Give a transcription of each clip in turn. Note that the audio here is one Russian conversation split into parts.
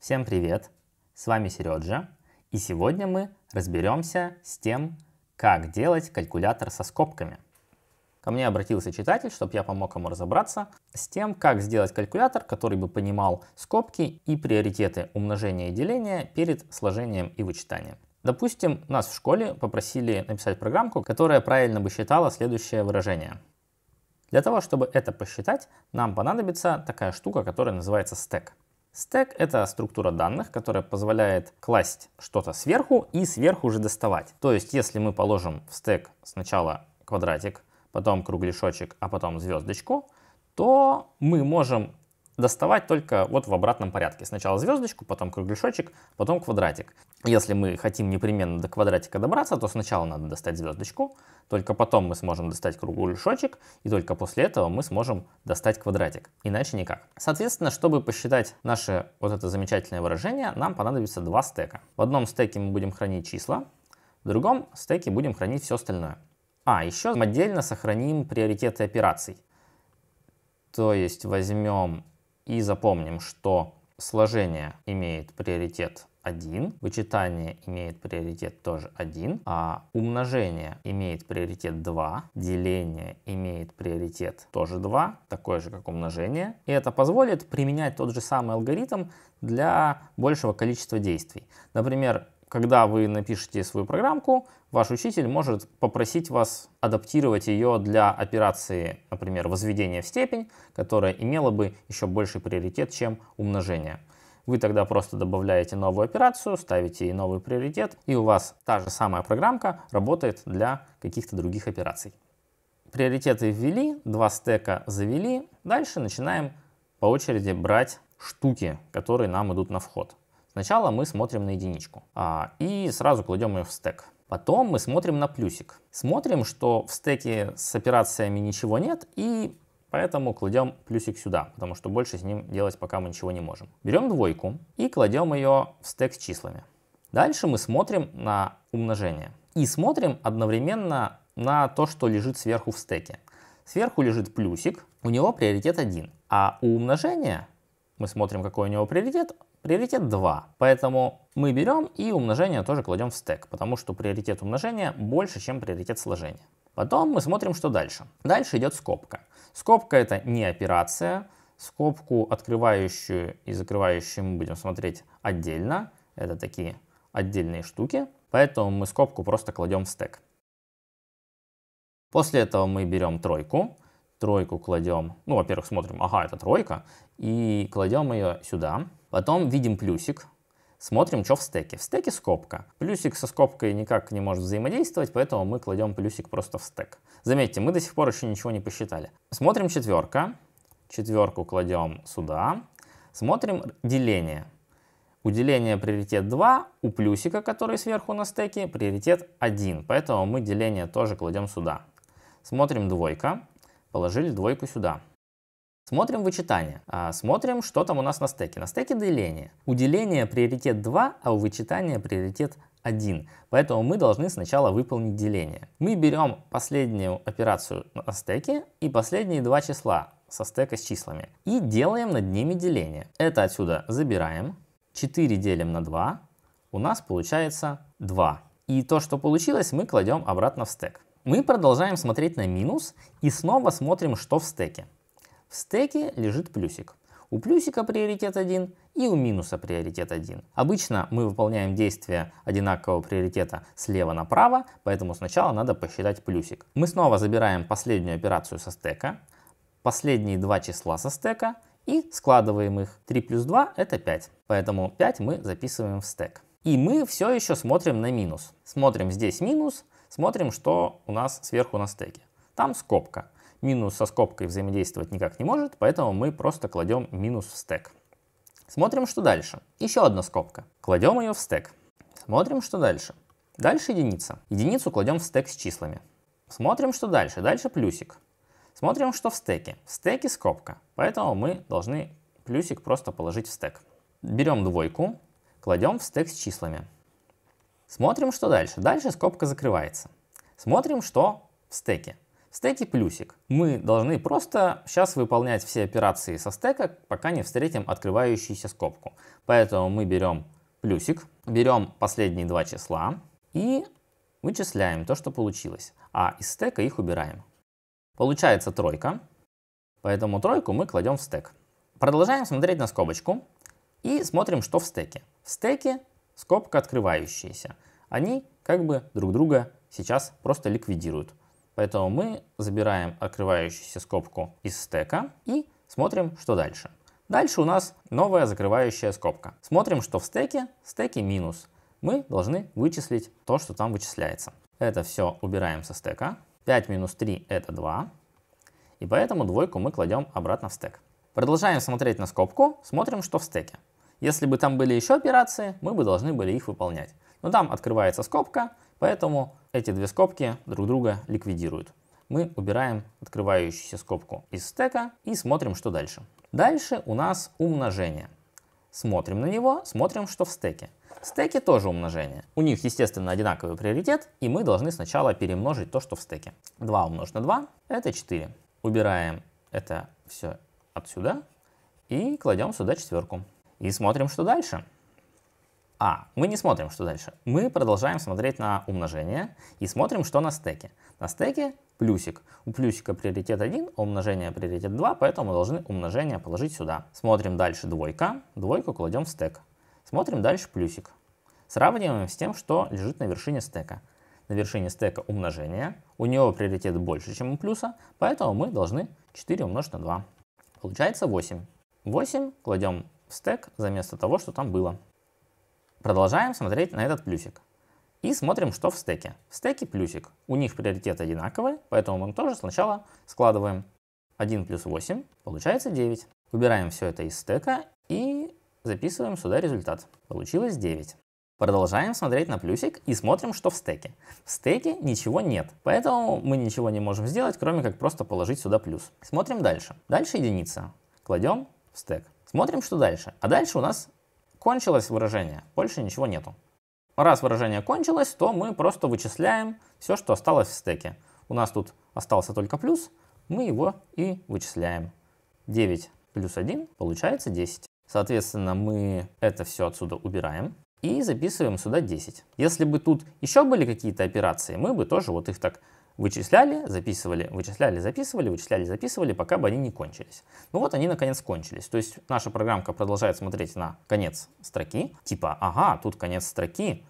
Всем привет! С вами Середжа, и сегодня мы разберемся с тем, как делать калькулятор со скобками. Ко мне обратился читатель, чтобы я помог ему разобраться с тем, как сделать калькулятор, который бы понимал скобки и приоритеты умножения и деления перед сложением и вычитанием. Допустим, нас в школе попросили написать программку, которая правильно бы считала следующее выражение. Для того, чтобы это посчитать, нам понадобится такая штука, которая называется стек. Стек — это структура данных, которая позволяет класть что-то сверху и сверху уже доставать. То есть, если мы положим в стек сначала квадратик, потом кругляшочек, а потом звездочку, то мы можем доставать только вот в обратном порядке. Сначала звездочку, потом кругляшочек, потом квадратик. Если мы хотим непременно до квадратика добраться, то сначала надо достать звездочку, только потом мы сможем достать кругляшочек, и только после этого мы сможем достать квадратик. Иначе никак. Соответственно, чтобы посчитать наше вот это замечательное выражение, нам понадобится два стека. В одном стеке мы будем хранить числа, в другом стеке будем хранить все остальное. А, еще отдельно сохраним приоритеты операций. То есть возьмем и запомним, что сложение имеет приоритет 1, вычитание имеет приоритет тоже 1, а умножение имеет приоритет 2, деление имеет приоритет тоже 2, такое же как умножение. И это позволит применять тот же самый алгоритм для большего количества действий. Например, когда вы напишете свою программку, ваш учитель может попросить вас адаптировать ее для операции, например, возведения в степень, которая имела бы еще больший приоритет, чем умножение. Вы тогда просто добавляете новую операцию, ставите ей новый приоритет, и у вас та же самая программка работает для каких-то других операций. Приоритеты ввели, два стека завели. Дальше начинаем по очереди брать штуки, которые нам идут на вход. Сначала мы смотрим на единичку а, и сразу кладем ее в стек. Потом мы смотрим на плюсик. Смотрим, что в стеке с операциями ничего нет, и поэтому кладем плюсик сюда, потому что больше с ним делать пока мы ничего не можем. Берем двойку и кладем ее в стек с числами. Дальше мы смотрим на умножение. И смотрим одновременно на то, что лежит сверху в стеке. Сверху лежит плюсик, у него приоритет 1, а у умножения мы смотрим, какой у него приоритет. Приоритет 2. Поэтому мы берем и умножение тоже кладем в стек, потому что приоритет умножения больше, чем приоритет сложения. Потом мы смотрим, что дальше. Дальше идет скобка. Скобка это не операция. Скобку открывающую и закрывающую мы будем смотреть отдельно. Это такие отдельные штуки. Поэтому мы скобку просто кладем в стек. После этого мы берем тройку тройку кладем, ну, во-первых, смотрим, ага, это тройка, и кладем ее сюда. Потом видим плюсик, смотрим, что в стеке. В стеке скобка. Плюсик со скобкой никак не может взаимодействовать, поэтому мы кладем плюсик просто в стек. Заметьте, мы до сих пор еще ничего не посчитали. Смотрим четверка. Четверку кладем сюда. Смотрим деление. У деления приоритет 2, у плюсика, который сверху на стеке, приоритет 1. Поэтому мы деление тоже кладем сюда. Смотрим двойка положили двойку сюда. Смотрим вычитание. А смотрим, что там у нас на стеке. На стеке деление. У деления приоритет 2, а у вычитания приоритет 1. Поэтому мы должны сначала выполнить деление. Мы берем последнюю операцию на стеке и последние два числа со стека с числами. И делаем над ними деление. Это отсюда забираем. 4 делим на 2. У нас получается 2. И то, что получилось, мы кладем обратно в стек. Мы продолжаем смотреть на минус и снова смотрим, что в стеке. В стеке лежит плюсик. У плюсика приоритет 1 и у минуса приоритет 1. Обычно мы выполняем действия одинакового приоритета слева направо, поэтому сначала надо посчитать плюсик. Мы снова забираем последнюю операцию со стека, последние два числа со стека и складываем их. 3 плюс 2 это 5, поэтому 5 мы записываем в стек. И мы все еще смотрим на минус. Смотрим здесь минус, смотрим, что у нас сверху на стеке. Там скобка. Минус со скобкой взаимодействовать никак не может, поэтому мы просто кладем минус в стек. Смотрим, что дальше. Еще одна скобка. Кладем ее в стек. Смотрим, что дальше. Дальше единица. Единицу кладем в стек с числами. Смотрим, что дальше. Дальше плюсик. Смотрим, что в стеке. В стеке скобка, поэтому мы должны плюсик просто положить в стек. Берем двойку, кладем в стек с числами. Смотрим, что дальше. Дальше скобка закрывается. Смотрим, что в стеке. В стеке плюсик. Мы должны просто сейчас выполнять все операции со стека, пока не встретим открывающуюся скобку. Поэтому мы берем плюсик, берем последние два числа и вычисляем то, что получилось. А из стека их убираем. Получается тройка, поэтому тройку мы кладем в стек. Продолжаем смотреть на скобочку и смотрим, что в стеке. Стеки, скобка открывающаяся, они как бы друг друга сейчас просто ликвидируют. Поэтому мы забираем открывающуюся скобку из стека и смотрим, что дальше. Дальше у нас новая закрывающая скобка. Смотрим, что в стеке, стеки минус. Мы должны вычислить то, что там вычисляется. Это все убираем со стека. 5 минус 3 это 2. И поэтому двойку мы кладем обратно в стек. Продолжаем смотреть на скобку, смотрим, что в стеке. Если бы там были еще операции, мы бы должны были их выполнять. Но там открывается скобка, поэтому эти две скобки друг друга ликвидируют. Мы убираем открывающуюся скобку из стека и смотрим, что дальше. Дальше у нас умножение. Смотрим на него, смотрим, что в стеке. В стеке тоже умножение. У них, естественно, одинаковый приоритет, и мы должны сначала перемножить то, что в стеке. 2 умножить на 2 – это 4. Убираем это все отсюда и кладем сюда четверку и смотрим, что дальше. А, мы не смотрим, что дальше. Мы продолжаем смотреть на умножение и смотрим, что на стеке. На стеке плюсик. У плюсика приоритет 1, а у умножения приоритет 2, поэтому мы должны умножение положить сюда. Смотрим дальше двойка, двойку кладем в стек. Смотрим дальше плюсик. Сравниваем с тем, что лежит на вершине стека. На вершине стека умножение, у него приоритет больше, чем у плюса, поэтому мы должны 4 умножить на 2. Получается 8. 8 кладем в стек заместо того, что там было. Продолжаем смотреть на этот плюсик. И смотрим, что в стеке. В стеке плюсик. У них приоритеты одинаковые, поэтому мы тоже сначала складываем 1 плюс 8, получается 9. Убираем все это из стека и записываем сюда результат. Получилось 9. Продолжаем смотреть на плюсик и смотрим, что в стеке. В стеке ничего нет, поэтому мы ничего не можем сделать, кроме как просто положить сюда плюс. Смотрим дальше. Дальше единица. Кладем в стек. Смотрим, что дальше. А дальше у нас кончилось выражение, больше ничего нету. Раз выражение кончилось, то мы просто вычисляем все, что осталось в стеке. У нас тут остался только плюс, мы его и вычисляем. 9 плюс 1 получается 10. Соответственно, мы это все отсюда убираем и записываем сюда 10. Если бы тут еще были какие-то операции, мы бы тоже вот их так вычисляли, записывали, вычисляли, записывали, вычисляли, записывали, пока бы они не кончились. Ну вот они наконец кончились. То есть наша программка продолжает смотреть на конец строки, типа, ага, тут конец строки,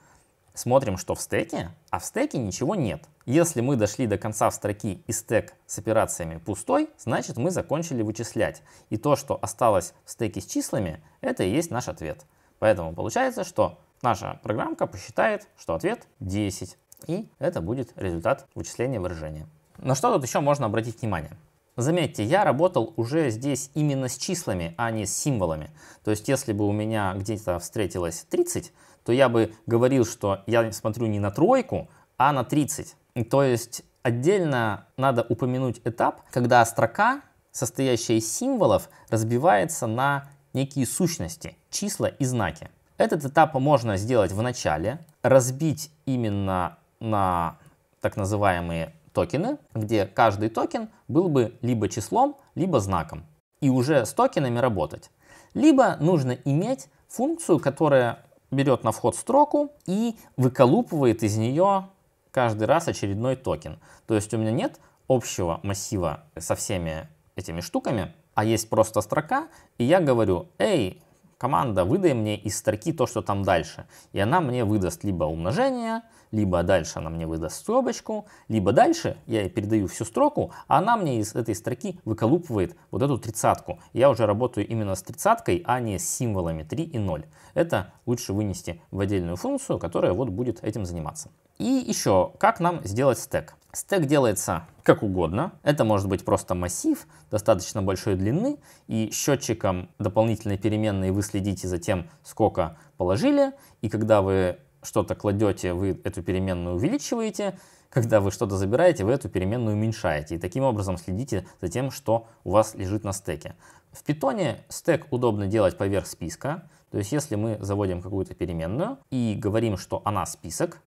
смотрим, что в стеке, а в стеке ничего нет. Если мы дошли до конца в строки и стек с операциями пустой, значит мы закончили вычислять. И то, что осталось в стеке с числами, это и есть наш ответ. Поэтому получается, что наша программка посчитает, что ответ 10. И это будет результат вычисления выражения. На что тут еще можно обратить внимание? Заметьте, я работал уже здесь именно с числами, а не с символами. То есть, если бы у меня где-то встретилось 30, то я бы говорил, что я смотрю не на тройку, а на 30. То есть, отдельно надо упомянуть этап, когда строка, состоящая из символов, разбивается на некие сущности, числа и знаки. Этот этап можно сделать в начале, разбить именно на так называемые токены, где каждый токен был бы либо числом, либо знаком. И уже с токенами работать. Либо нужно иметь функцию, которая берет на вход строку и выколупывает из нее каждый раз очередной токен. То есть у меня нет общего массива со всеми этими штуками, а есть просто строка, и я говорю, эй, команда, выдай мне из строки то, что там дальше. И она мне выдаст либо умножение, либо дальше она мне выдаст скобочку, либо дальше я ей передаю всю строку, а она мне из этой строки выколупывает вот эту тридцатку. Я уже работаю именно с тридцаткой, а не с символами 3 и 0. Это лучше вынести в отдельную функцию, которая вот будет этим заниматься. И еще, как нам сделать стек? Стек делается как угодно. Это может быть просто массив достаточно большой длины, и счетчиком дополнительной переменной вы следите за тем, сколько положили, и когда вы что-то кладете, вы эту переменную увеличиваете, когда вы что-то забираете, вы эту переменную уменьшаете, и таким образом следите за тем, что у вас лежит на стеке. В питоне стек удобно делать поверх списка, то есть если мы заводим какую-то переменную и говорим, что она список,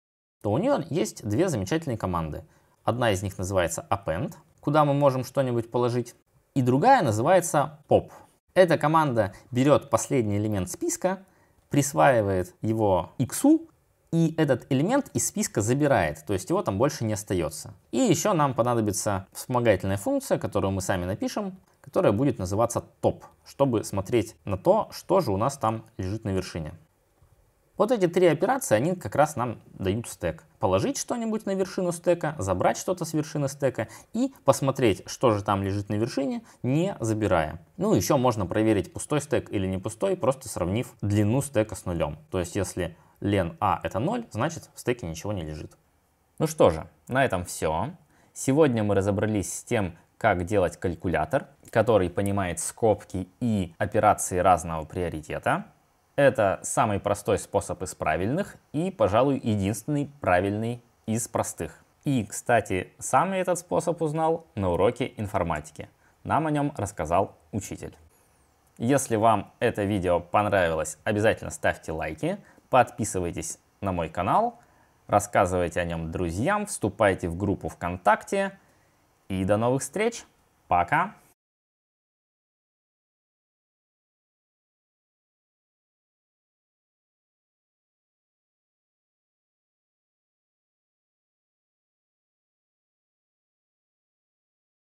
то у нее есть две замечательные команды – Одна из них называется append, куда мы можем что-нибудь положить, и другая называется pop. Эта команда берет последний элемент списка, присваивает его x, и этот элемент из списка забирает, то есть его там больше не остается. И еще нам понадобится вспомогательная функция, которую мы сами напишем, которая будет называться top, чтобы смотреть на то, что же у нас там лежит на вершине. Вот эти три операции, они как раз нам дают стек. Положить что-нибудь на вершину стека, забрать что-то с вершины стека и посмотреть, что же там лежит на вершине, не забирая. Ну, еще можно проверить, пустой стек или не пустой, просто сравнив длину стека с нулем. То есть, если len a а это 0, значит в стеке ничего не лежит. Ну что же, на этом все. Сегодня мы разобрались с тем, как делать калькулятор, который понимает скобки и операции разного приоритета. Это самый простой способ из правильных и, пожалуй, единственный правильный из простых. И, кстати, сам я этот способ узнал на уроке информатики. Нам о нем рассказал учитель. Если вам это видео понравилось, обязательно ставьте лайки, подписывайтесь на мой канал, рассказывайте о нем друзьям, вступайте в группу ВКонтакте. И до новых встреч. Пока!